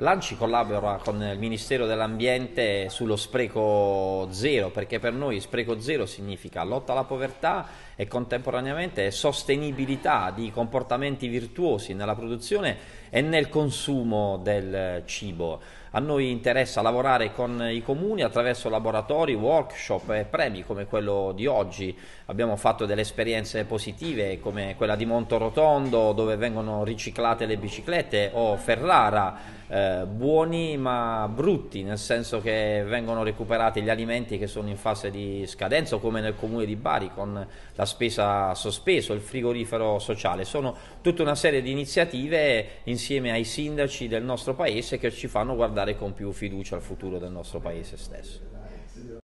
L'ANCI collabora con il Ministero dell'Ambiente sullo spreco zero, perché per noi spreco zero significa lotta alla povertà e contemporaneamente sostenibilità di comportamenti virtuosi nella produzione e nel consumo del cibo. A noi interessa lavorare con i comuni attraverso laboratori, workshop e premi come quello di oggi. Abbiamo fatto delle esperienze positive come quella di Montorotondo dove vengono riciclate le biciclette o Ferrara, eh, buoni ma brutti, nel senso che vengono recuperati gli alimenti che sono in fase di scadenza come nel comune di Bari con la spesa sospeso, il frigorifero sociale. Sono tutta una serie di iniziative insieme ai sindaci del nostro paese che ci fanno guardare con più fiducia al futuro del nostro paese stesso.